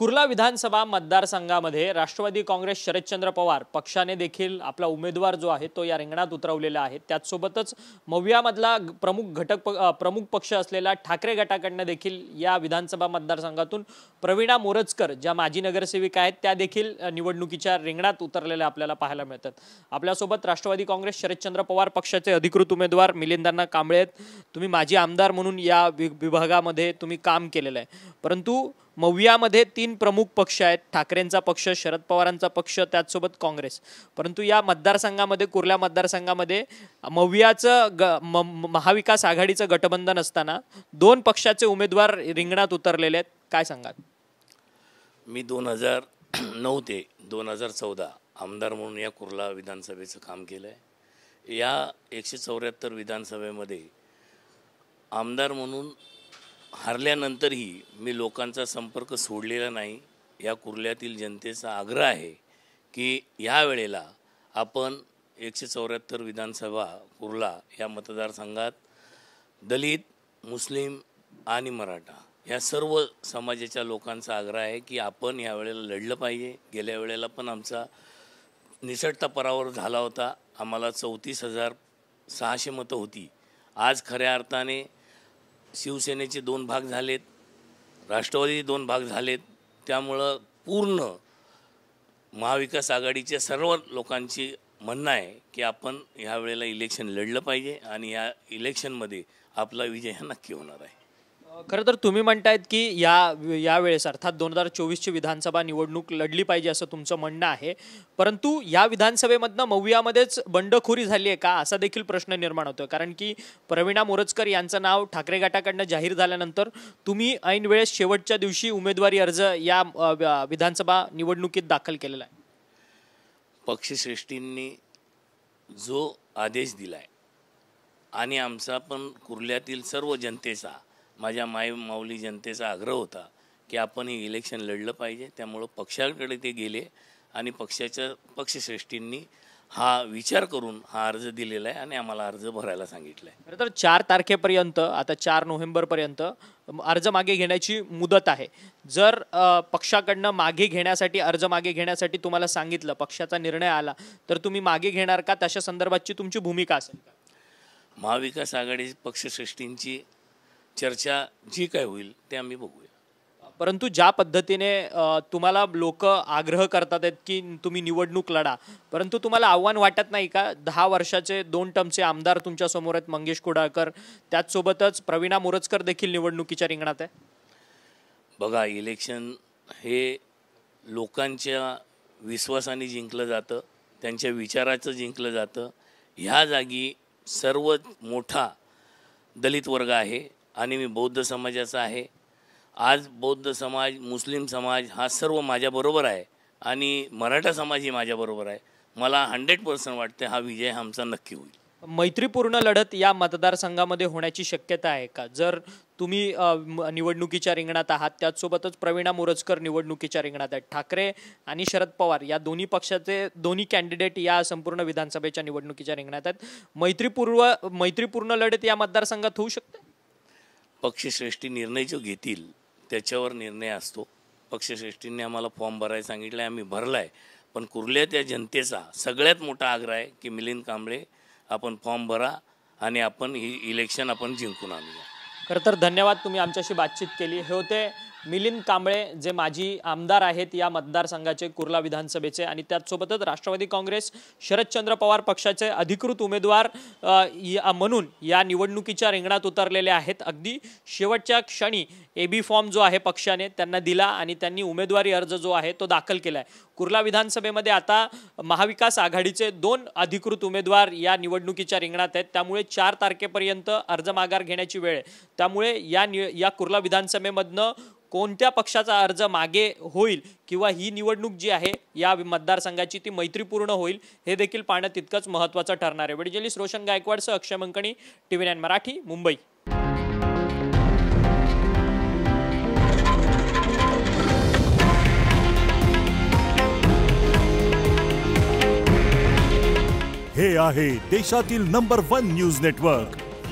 कुर्ला विधानसभा मतदारसंघामध्ये राष्ट्रवादी काँग्रेस शरदचंद्र पवार पक्षाने देखील आपला उमेदवार जो आहे तो या रिंगणात उतरवलेला आहे त्याचसोबतच मव्यामधला प्रमुख घटक प्रमुख पक्ष असलेला ठाकरे गटाकडनं देखील या विधानसभा मतदारसंघातून प्रवीणा मोरजकर ज्या माजी नगरसेविका आहेत त्या देखील निवडणुकीच्या रिंगणात उतरलेल्या आपल्याला पाहायला मिळतात आपल्यासोबत राष्ट्रवादी काँग्रेस शरदचंद्र पवार पक्षाचे अधिकृत उमेदवार मिलिंदांना कांबळे तुम्ही माजी आमदार म्हणून या विभागामध्ये तुम्ही काम केलेलं आहे परंतु मव्यामध्ये तीन प्रमुख पक्ष आहेत ठाकरेंचा पक्ष शरद पवारांचा पक्ष त्याचसोबत काँग्रेस परंतु या मतदारसंघामध्ये कुर्ला मतदारसंघामध्ये मव्याचं ग महाविकास आघाडीचं गटबंधन असताना दोन पक्षाचे उमेदवार रिंगणात उतरलेले आहेत काय सांगाल मी दोन हजार नऊ ते दोन हजार चौदा आमदार म्हणून या कुर्ला विधानसभेचं काम केलं आहे या एकशे चौऱ्याहत्तर विधानसभेमध्ये आमदार म्हणून हरल्यानंतरही मी लोकांचा संपर्क सोडलेला नाही या कुर्ल्यातील जनतेचा आग्रह आहे की ह्या वेळेला आपण एकशे चौऱ्याहत्तर विधानसभा कुर्ला या मतदारसंघात दलित मुस्लिम आणि मराठा या सर्व समाजाच्या लोकांचा आग्रह आहे की आपण ह्या वेळेला लढलं पाहिजे गेल्या वेळेला पण आमचा निसटता परावर झाला होता आम्हाला चौतीस हजार सहाशे मतं होती आज खऱ्या अर्थाने शिवसेनेचे दोन भाग झालेत राष्ट्रवादीचे दोन भाग झालेत त्यामुळं पूर्ण महाविकास आघाडीच्या सर्व लोकांची म्हणणं आहे की आपण ह्या वेळेला इलेक्शन लढलं पाहिजे आणि या इलेक्शनमध्ये आपला विजय हा नक्की होणार आहे खरं तर तुम्ही म्हणतायत की या यावेळेस अर्थात दोन हजार चोवीसची विधानसभा निवडणूक लढली पाहिजे असं तुमचं म्हणणं आहे परंतु या विधानसभेमधनं मऊयामध्येच बंडखोरी झाली आहे का असा देखील प्रश्न निर्माण होतो कारण की प्रवीणा मोरजकर यांचं नाव ठाकरे गटाकडनं जाहीर झाल्यानंतर तुम्ही ऐन वेळेस शेवटच्या दिवशी उमेदवारी अर्ज या विधानसभा निवडणुकीत दाखल केलेला आहे पक्षश्रेष्ठींनी जो आदेश दिलाय आणि आमचा पण कुर्ल्यातील सर्व जनतेचा माझ्या माय माऊली जनतेचा आग्रह होता की आपण हे इलेक्शन लढलं पाहिजे त्यामुळं पक्षाकडे ते गेले आणि पक्षाच्या पक्षश्रेष्ठींनी हा विचार करून हा अर्ज दिलेला आहे आणि आम्हाला अर्ज भरायला सांगितला आहे तर चार तारखेपर्यंत आता चार नोव्हेंबरपर्यंत अर्ज मागे घेण्याची मुदत आहे जर पक्षाकडनं मागे घेण्यासाठी अर्ज मागे घेण्यासाठी तुम्हाला सांगितलं पक्षाचा निर्णय आला तर तुम्ही मागे घेणार का तशा संदर्भातची तुमची भूमिका असेल महाविकास आघाडी पक्षश्रेष्ठींची चर्चा जी काय होईल ते आम्ही बघूया परंतु ज्या पद्धतीने तुम्हाला लोक आग्रह करतात आहेत की तुम्ही निवडणूक लढा परंतु तुम्हाला आव्हान वाटत नाही का दहा वर्षाचे दोन टर्मचे आमदार तुमच्या समोर आहेत मंगेश कुडाळकर त्याचसोबतच प्रवीणा मोरजकर देखील निवडणुकीच्या रिंगणात आहे बघा इलेक्शन हे लोकांच्या विश्वासाने जिंकलं जातं त्यांच्या विचाराचं जिंकलं जातं ह्या जागी सर्वात मोठा दलित वर्ग आहे आणि मी बौद्ध समाजाचा आहे आज बौद्ध समाज मुस्लिम समाज हा सर्व माझ्याबरोबर आहे आणि मराठा समाज ही माझ्याबरोबर आहे मला हंड्रेड पर्सेंट वाटते हा विजय आमचा नक्की होईल मैत्रीपूर्ण लढत या मतदारसंघामध्ये होण्याची शक्यता आहे का जर तुम्ही निवडणुकीच्या रिंगणात आहात त्याचसोबतच प्रवीणा मोरजकर निवडणुकीच्या रिंगणात आहेत ठाकरे आणि शरद पवार या दोन्ही पक्षाचे दोन्ही कॅन्डिडेट या संपूर्ण विधानसभेच्या निवडणुकीच्या रिंगणात आहेत मैत्रीपूर्व मैत्रीपूर्ण लढत या मतदारसंघात होऊ शकते पक्षश्रेष्ठी निर्णय जो घेतील त्याच्यावर निर्णय असतो पक्षश्रेष्ठींनी आम्हाला फॉर्म भरायला सांगितलं आहे आम्ही भरला आहे पण कुर्ल्या त्या जनतेचा सगळ्यात मोठा आग्रह आहे की मिलिंद कांबळे आपण फॉर्म भरा आणि आपण ही इलेक्शन आपण जिंकून आणूया खरं तर धन्यवाद तुम्ही आमच्याशी बातचीत केली हे होते मिलिंद कांबळे जे माजी आमदार आहेत या मतदारसंघाचे कुर्ला विधानसभेचे आणि त्याचसोबतच राष्ट्रवादी काँग्रेस शरदचंद्र पवार पक्षाचे अधिकृत उमेदवार म्हणून या निवडणुकीच्या रिंगणात उतरलेले आहेत अगदी शेवटच्या क्षणी ए बी फॉर्म जो आहे पक्षाने त्यांना दिला आणि त्यांनी उमेदवारी अर्ज जो आहे तो दाखल केला आहे कुर्ला विधानसभेमध्ये आता महाविकास आघाडीचे दोन अधिकृत उमेदवार या निवडणुकीच्या रिंगणात आहेत त्यामुळे चार तारखेपर्यंत अर्ज माघार घेण्याची वेळ त्यामुळे या नि या कुर्ला विधानसभेमधनं कोणत्या पक्षाचा अर्ज मागे होईल किंवा ही निवडणूक जी आहे या मतदारसंघाची ती मैत्रीपूर्ण होईल हे देखील पाहणं तितकंच महत्त्वाचं ठरणार आहे वडिजलीस रोशन गायकवाडसह Akshay Mankani T V nine Marathi Mumbai हे आहे देशातील नंबर वन न्यूज नेटवर्क